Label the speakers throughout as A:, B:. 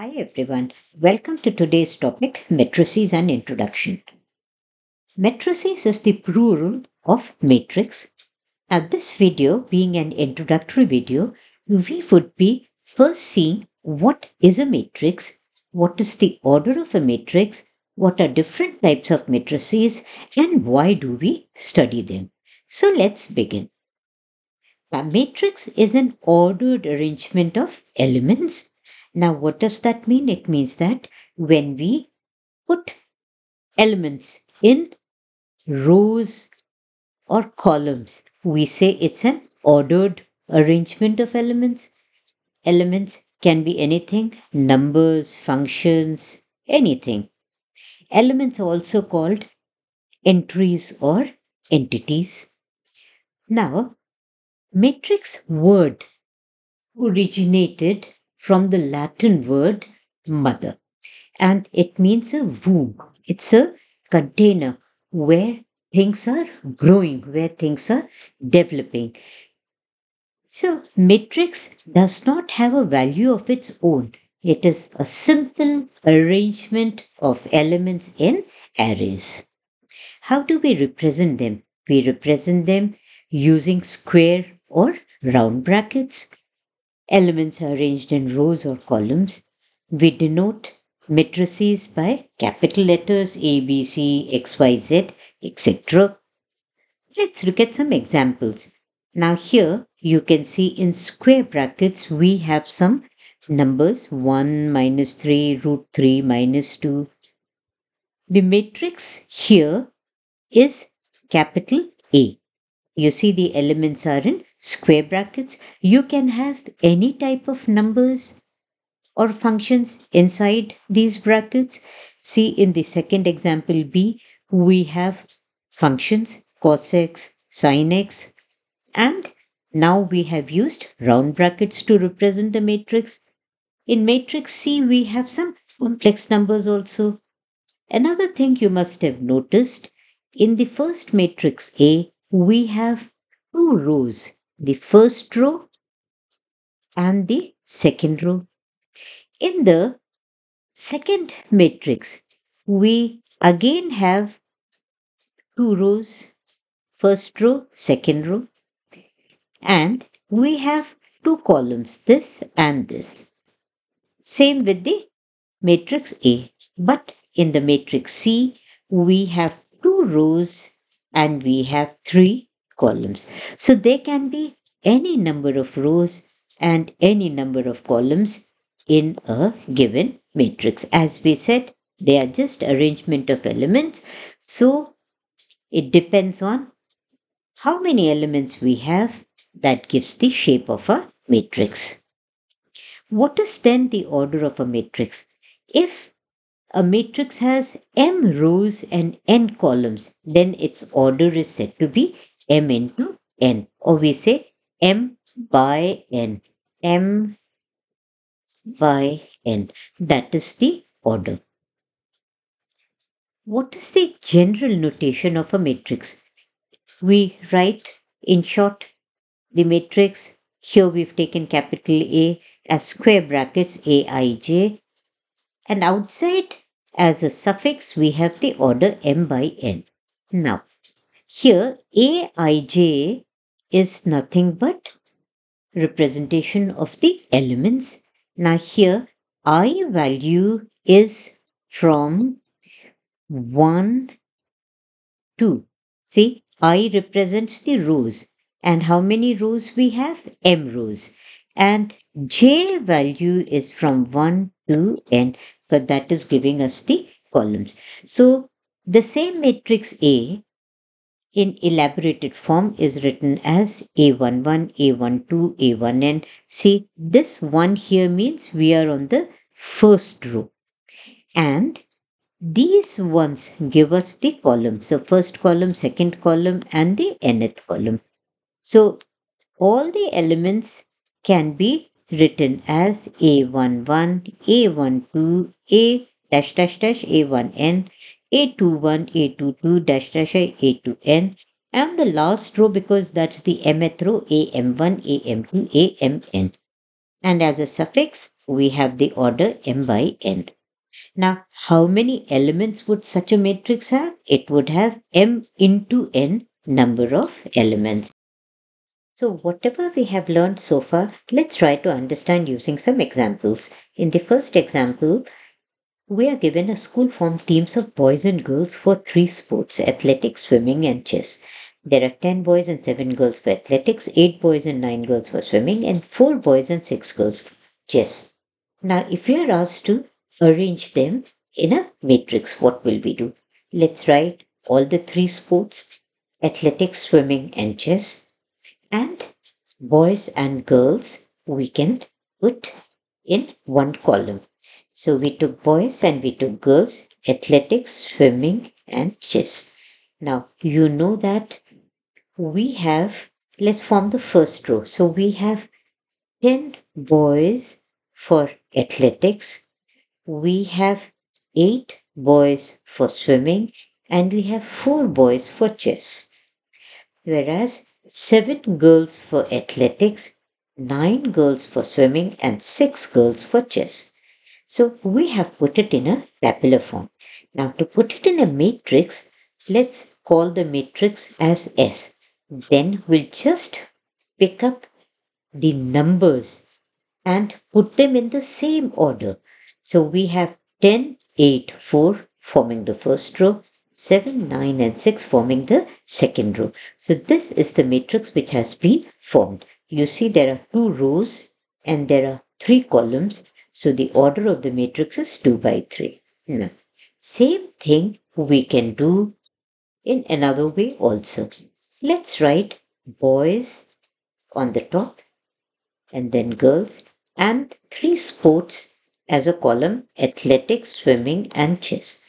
A: Hi everyone, welcome to today's topic matrices and introduction. Matrices is the plural of matrix. Now, this video being an introductory video, we would be first seeing what is a matrix, what is the order of a matrix, what are different types of matrices, and why do we study them. So, let's begin. A matrix is an ordered arrangement of elements now, what does that mean? It means that when we put elements in rows or columns, we say it's an ordered arrangement of elements. Elements can be anything numbers, functions, anything. Elements are also called entries or entities. Now, matrix word originated from the Latin word mother. And it means a womb. It's a container where things are growing, where things are developing. So, matrix does not have a value of its own. It is a simple arrangement of elements in arrays. How do we represent them? We represent them using square or round brackets. Elements are arranged in rows or columns. We denote matrices by capital letters A, B, C, X, Y, Z, etc. Let's look at some examples. Now here you can see in square brackets we have some numbers 1 minus 3 root 3 minus 2. The matrix here is capital A. You see the elements are in square brackets, you can have any type of numbers or functions inside these brackets. See in the second example B, we have functions cos x, sin x, and now we have used round brackets to represent the matrix. In matrix C, we have some complex numbers also. Another thing you must have noticed, in the first matrix A, we have two rows the first row and the second row. In the second matrix, we again have two rows, first row, second row, and we have two columns, this and this. Same with the matrix A, but in the matrix C, we have two rows and we have three columns. So there can be any number of rows and any number of columns in a given matrix. As we said, they are just arrangement of elements. So it depends on how many elements we have that gives the shape of a matrix. What is then the order of a matrix? If a matrix has m rows and n columns, then its order is said to be m into n or we say m by n m by n that is the order what is the general notation of a matrix we write in short the matrix here we've taken capital a as square brackets aij and outside as a suffix we have the order m by n now here Aij is nothing but representation of the elements. Now here I value is from 1 to see I represents the rows and how many rows we have m rows and j value is from 1 to n because that is giving us the columns. So the same matrix A in elaborated form is written as A11, A12, A1n. See, this 1 here means we are on the first row. And these ones give us the columns. So first column, second column and the nth column. So all the elements can be written as A11, A12, A dash dash dash A1n a21, A22, dash dash I, A2N, and the last row because that's the mth row am1 am2 amn and as a suffix we have the order m by n now how many elements would such a matrix have it would have m into n number of elements so whatever we have learned so far let's try to understand using some examples in the first example we are given a school form teams of boys and girls for three sports athletics, swimming, and chess. There are 10 boys and 7 girls for athletics, 8 boys and 9 girls for swimming, and 4 boys and 6 girls for chess. Now, if we are asked to arrange them in a matrix, what will we do? Let's write all the three sports athletics, swimming, and chess. And boys and girls we can put in one column. So we took boys and we took girls, athletics, swimming, and chess. Now you know that we have, let's form the first row. So we have 10 boys for athletics, we have 8 boys for swimming, and we have 4 boys for chess. Whereas 7 girls for athletics, 9 girls for swimming, and 6 girls for chess. So we have put it in a tabular form. Now to put it in a matrix, let's call the matrix as S. Then we'll just pick up the numbers and put them in the same order. So we have 10, 8, 4 forming the first row, 7, 9 and 6 forming the second row. So this is the matrix which has been formed. You see there are two rows and there are three columns so the order of the matrix is 2 by 3. Same thing we can do in another way also. Let's write boys on the top and then girls and three sports as a column athletics, swimming, and chess.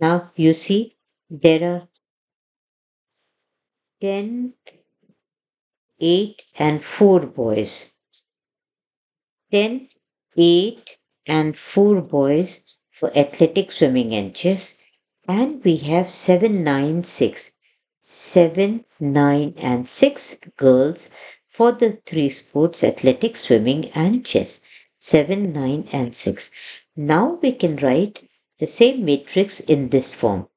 A: Now you see there are 10, 8, and 4 boys. 10 eight and four boys for athletic swimming and chess. And we have seven, nine, six, seven, nine, and six girls for the three sports athletic, swimming, and chess. 7, 9, and 6. Now we can write the same matrix in this form.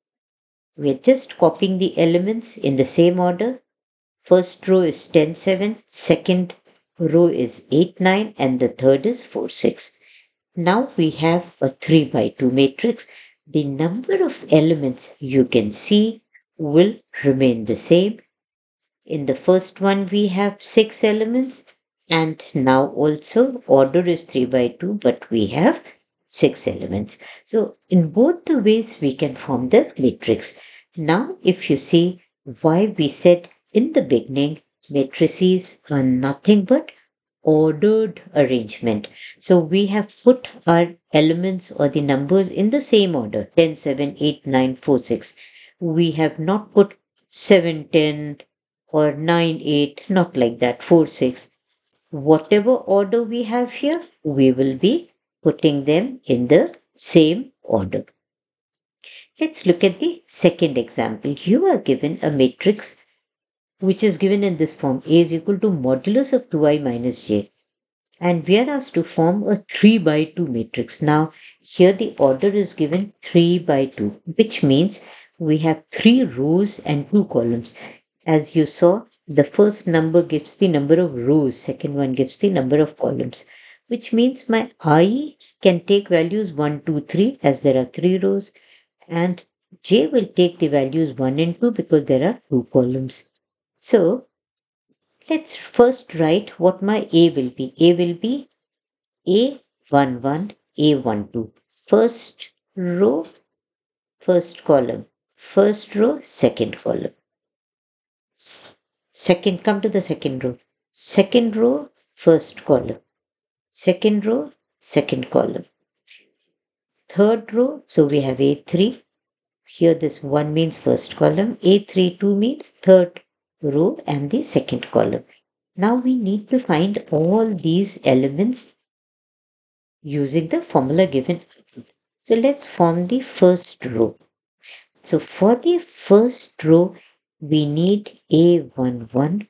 A: We are just copying the elements in the same order. First row is 10, 7, second row is 8, 9 and the third is 4, 6. Now we have a 3 by 2 matrix. The number of elements you can see will remain the same. In the first one we have 6 elements and now also order is 3 by 2 but we have 6 elements. So in both the ways we can form the matrix. Now if you see why we said in the beginning matrices are nothing but ordered arrangement. So we have put our elements or the numbers in the same order 10, 7, 8, 9, 4, 6. We have not put 7, 10 or 9, 8, not like that, 4, 6. Whatever order we have here, we will be putting them in the same order. Let's look at the second example. You are given a matrix which is given in this form a is equal to modulus of 2i minus j and we are asked to form a 3 by 2 matrix. Now here the order is given 3 by 2 which means we have 3 rows and 2 columns. As you saw the first number gives the number of rows, second one gives the number of columns which means my i can take values 1, 2, 3 as there are 3 rows and j will take the values 1 and 2 because there are 2 columns. So let's first write what my A will be. A will be A11, A12. First row, first column. First row, second column. Second, come to the second row. Second row, first column. Second row, second column. Third row, so we have A3. Here this 1 means first column. A3, 2 means third row and the second column. Now we need to find all these elements using the formula given. So let's form the first row. So for the first row, we need A11.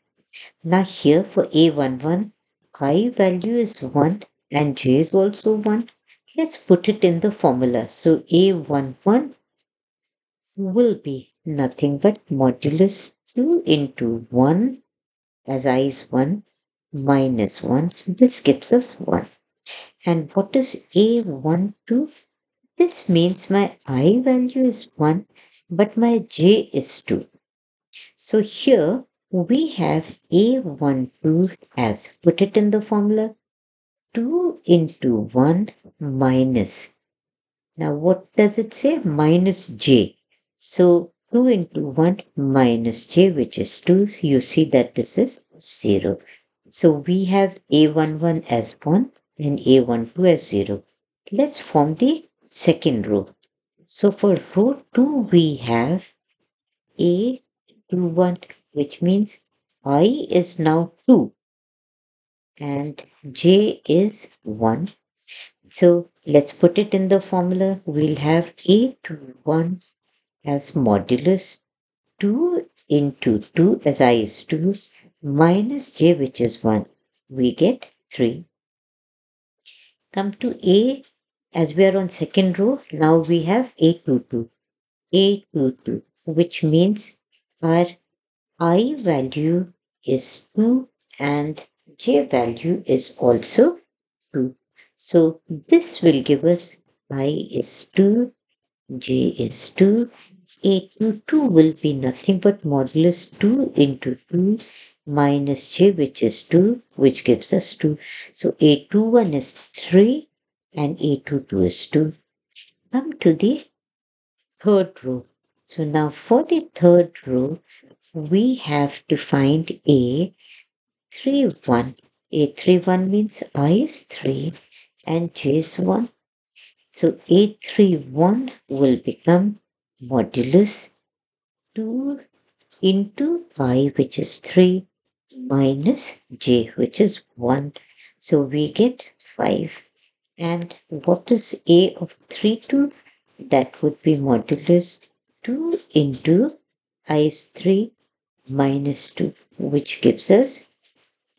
A: Now here for A11, i value is 1 and j is also 1. Let's put it in the formula. So A11 will be nothing but modulus 2 into 1 as i is 1 minus 1. This gives us 1. And what is A12? This means my I value is 1 but my J is 2. So here we have A12 as put it in the formula 2 into 1 minus. Now what does it say? Minus J. So 2 into 1 minus j which is 2. You see that this is 0. So we have a11 as 1 and a12 as 0. Let's form the second row. So for row 2 we have a21 which means i is now 2 and j is 1. So let's put it in the formula. We'll have a21 as modulus 2 into 2 as I is two minus j which is 1. We get 3. Come to A as we are on second row now we have a two two a two two which means our I value is 2 and J value is also 2. So this will give us I is 2, J is 2 a 2 2 will be nothing but modulus 2 into 2 minus j which is 2 which gives us 2. So a 2 1 is 3 and a 2 2 is 2. Come to the third row. So now for the third row we have to find a 3 1. A 3 1 means i is 3 and j is 1. So a 3 1 will become modulus 2 into y which is 3 minus j which is 1. So we get 5. And what is a of 3 two? That would be modulus 2 into i is 3 minus 2 which gives us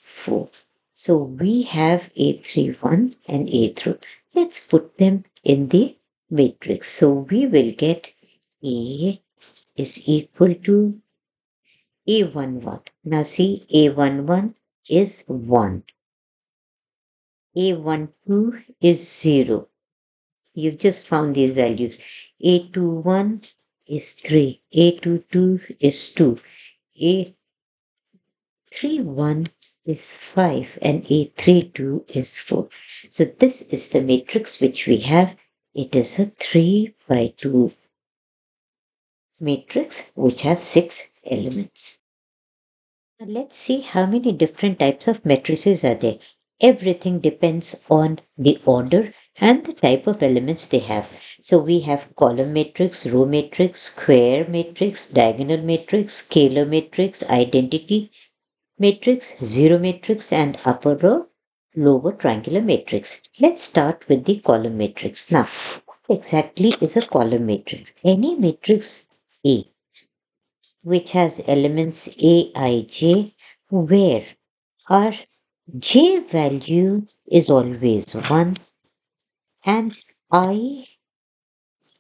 A: 4. So we have A3, 1 and A2. Let's put them in the matrix. So we will get a is equal to A11. Now see A11 is 1. A12 is 0. You've just found these values. A21 is 3. A22 is 2. A31 is 5 and A32 is 4. So this is the matrix which we have. It is a 3 by 2 matrix which has six elements. Now let's see how many different types of matrices are there. Everything depends on the order and the type of elements they have. So we have column matrix, row matrix, square matrix, diagonal matrix, scalar matrix, identity matrix, zero matrix and upper row, lower triangular matrix. Let's start with the column matrix. Now, what exactly is a column matrix? Any matrix a, which has elements Aij where our j value is always 1 and I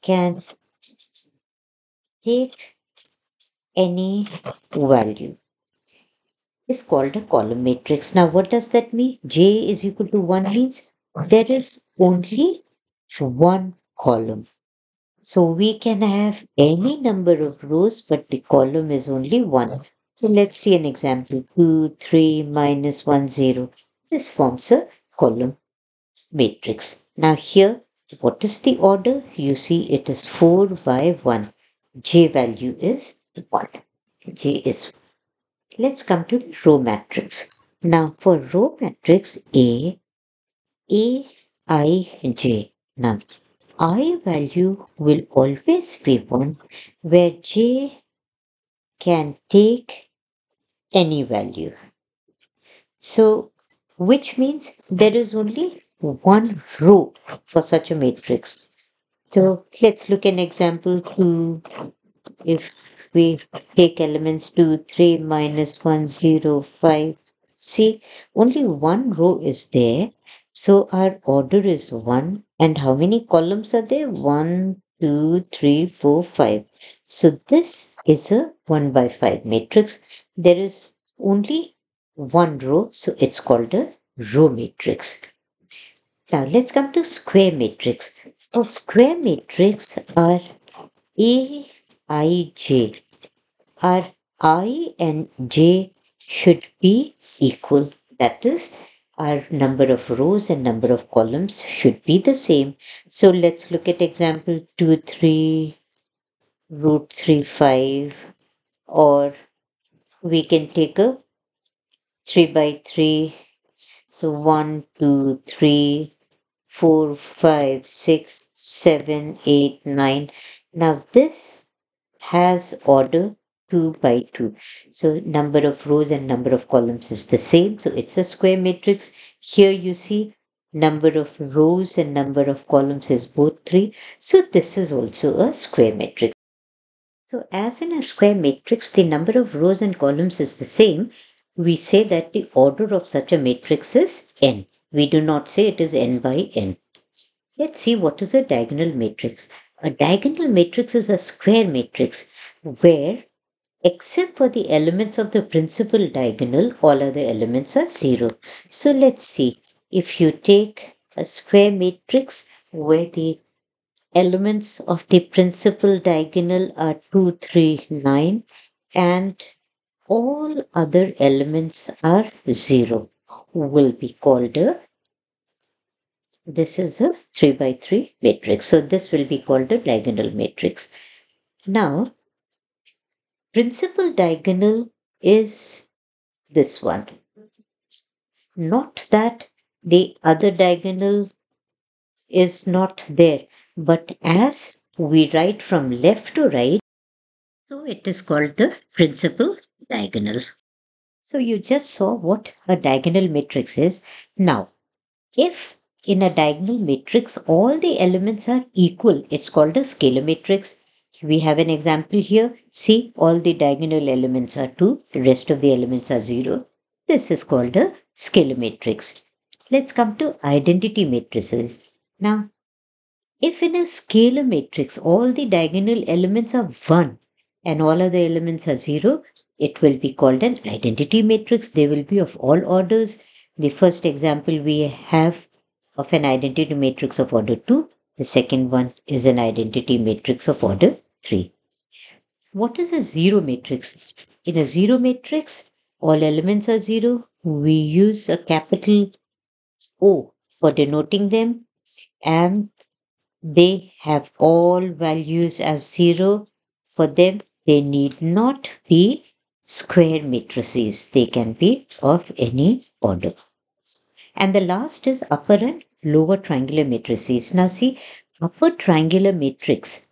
A: can take any value is called a column matrix. Now what does that mean? J is equal to 1 means there is only one column so we can have any number of rows, but the column is only one. So let's see an example. 2, 3, minus 1, 0. This forms a column matrix. Now here, what is the order? You see it is 4 by 1. J value is 1. J is 1. Let's come to the row matrix. Now for row matrix A, A, I, J. Now I value will always be one where J can take any value. So, which means there is only one row for such a matrix. So, let's look an example two. If we take elements 2, 3, minus 1, 0, 5, see, only one row is there. So, our order is 1, and how many columns are there? One, two, three, four, five. So this is a 1 by 5 matrix. There is only one row, so it's called a row matrix. Now let's come to square matrix. For square matrix are A, I, J. I and J should be equal. That is, our number of rows and number of columns should be the same. So let's look at example 2, 3, root 3, 5 or we can take a 3 by 3. So 1, 2, 3, 4, 5, 6, 7, 8, 9. Now this has order 2 by 2. So number of rows and number of columns is the same. So it's a square matrix. Here you see number of rows and number of columns is both 3. So this is also a square matrix. So as in a square matrix, the number of rows and columns is the same. We say that the order of such a matrix is n. We do not say it is n by n. Let's see what is a diagonal matrix. A diagonal matrix is a square matrix where Except for the elements of the principal diagonal, all other elements are 0. So let's see. If you take a square matrix where the elements of the principal diagonal are 2, 3, 9 and all other elements are 0 will be called a this is a 3 by 3 matrix. So this will be called a diagonal matrix. Now principal diagonal is this one. Not that the other diagonal is not there, but as we write from left to right, so it is called the principal diagonal. So you just saw what a diagonal matrix is. Now, if in a diagonal matrix all the elements are equal, it's called a scalar matrix. We have an example here. See, all the diagonal elements are 2, the rest of the elements are 0. This is called a scalar matrix. Let's come to identity matrices. Now, if in a scalar matrix all the diagonal elements are 1 and all other elements are 0, it will be called an identity matrix. They will be of all orders. The first example we have of an identity matrix of order 2. The second one is an identity matrix of order 3. What is a zero matrix? In a zero matrix, all elements are zero. We use a capital O for denoting them, and they have all values as zero. For them, they need not be square matrices, they can be of any order. And the last is upper and lower triangular matrices. Now, see, upper triangular matrix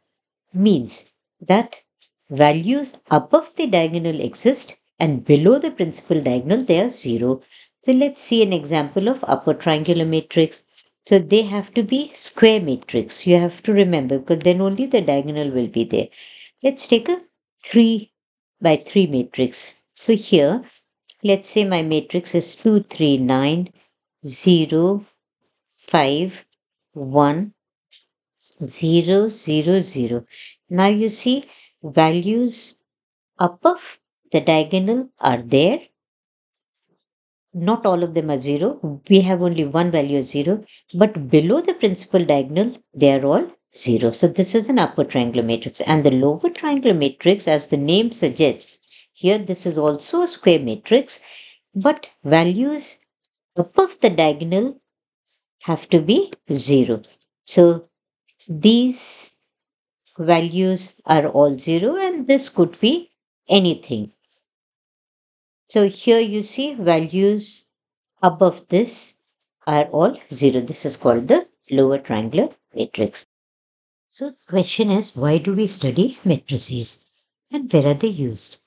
A: means that values above the diagonal exist and below the principal diagonal they are zero. So let's see an example of upper triangular matrix. So they have to be square matrix. You have to remember because then only the diagonal will be there. Let's take a 3 by 3 matrix. So here, let's say my matrix is 2, 3, 9, 0, 5, 1, 0, 0, 0. Now you see values above the diagonal are there. Not all of them are 0. We have only one value 0. But below the principal diagonal, they are all 0. So this is an upper triangular matrix. And the lower triangular matrix, as the name suggests, here this is also a square matrix. But values above the diagonal have to be 0. So these values are all zero and this could be anything. So here you see values above this are all zero. This is called the lower triangular matrix. So the question is why do we study matrices and where are they used?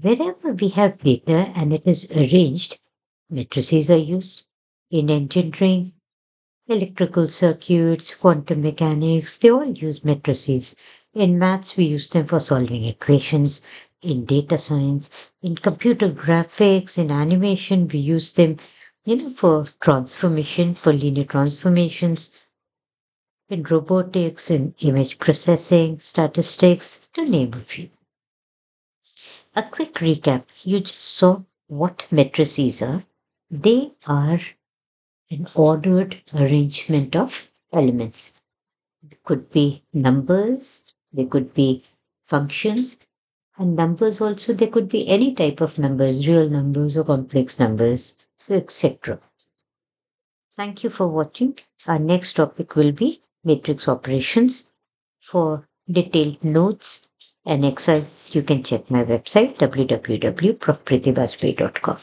A: Wherever we have data and it is arranged, matrices are used in engineering, Electrical circuits, quantum mechanics, they all use matrices. In maths, we use them for solving equations. In data science, in computer graphics, in animation, we use them, you know, for transformation, for linear transformations, in robotics, in image processing, statistics, to name a few. A quick recap you just saw what matrices are. They are an ordered arrangement of elements. It could be numbers, they could be functions, and numbers also, they could be any type of numbers, real numbers or complex numbers, etc. Thank you for watching. Our next topic will be matrix operations. For detailed notes and exercises, you can check my website www.profpritibajpay.com.